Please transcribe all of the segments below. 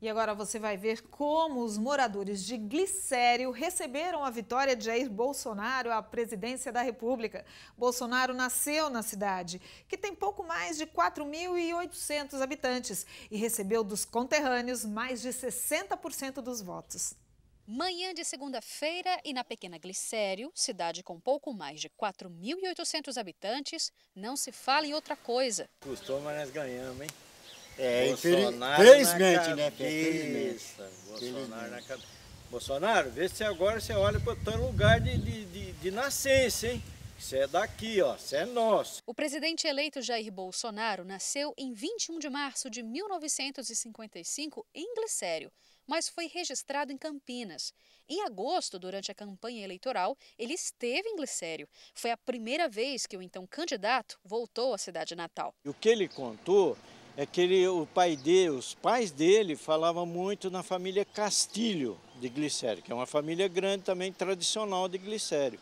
E agora você vai ver como os moradores de Glicério receberam a vitória de Jair Bolsonaro à presidência da República. Bolsonaro nasceu na cidade, que tem pouco mais de 4.800 habitantes, e recebeu dos conterrâneos mais de 60% dos votos. Manhã de segunda-feira e na pequena Glicério, cidade com pouco mais de 4.800 habitantes, não se fala em outra coisa. Custou, mas nós ganhamos, hein? É, infelizmente, né? Felizmente. Bolsonaro na cabeça. Bolsonaro, vê se agora você olha para o teu lugar de, de, de, de nascença, hein? Você é daqui, ó, você é nosso. O presidente eleito Jair Bolsonaro nasceu em 21 de março de 1955 em Glicério, mas foi registrado em Campinas. Em agosto, durante a campanha eleitoral, ele esteve em Glicério. Foi a primeira vez que o então candidato voltou à cidade natal. O que ele contou é que ele, o pai dele, os pais dele falavam muito na família Castilho de Glicério, que é uma família grande também tradicional de Glicério.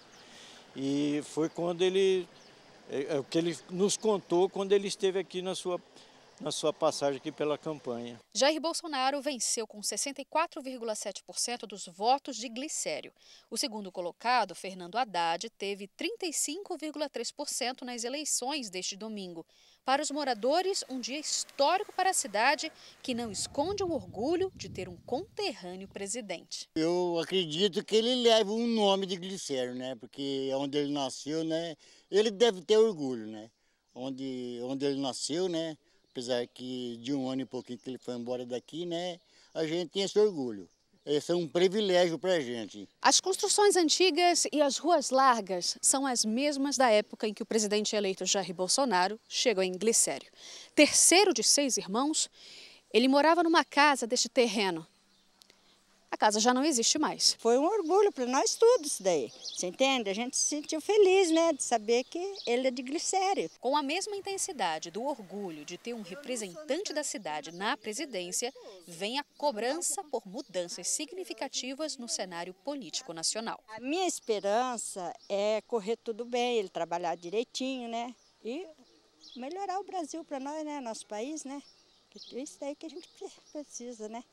E foi quando ele é, é, o que ele nos contou quando ele esteve aqui na sua na sua passagem aqui pela campanha. Jair Bolsonaro venceu com 64,7% dos votos de Glicério. O segundo colocado, Fernando Haddad, teve 35,3% nas eleições deste domingo. Para os moradores, um dia histórico para a cidade, que não esconde o orgulho de ter um conterrâneo presidente. Eu acredito que ele leva o um nome de Glicério, né? Porque é onde ele nasceu, né? Ele deve ter orgulho, né? Onde, onde ele nasceu, né? Apesar que de um ano e pouquinho que ele foi embora daqui, né? A gente tem esse orgulho. Esse é um privilégio para a gente. As construções antigas e as ruas largas são as mesmas da época em que o presidente eleito Jair Bolsonaro chegou em Glicério. Terceiro de seis irmãos, ele morava numa casa deste terreno a casa já não existe mais. Foi um orgulho para nós todos isso daí, você entende? A gente se sentiu feliz, né, de saber que ele é de Glicério. Com a mesma intensidade do orgulho de ter um representante da cidade na presidência, vem a cobrança por mudanças significativas no cenário político nacional. A minha esperança é correr tudo bem, ele trabalhar direitinho, né, e melhorar o Brasil para nós, né, nosso país, né, é isso daí que a gente precisa, né?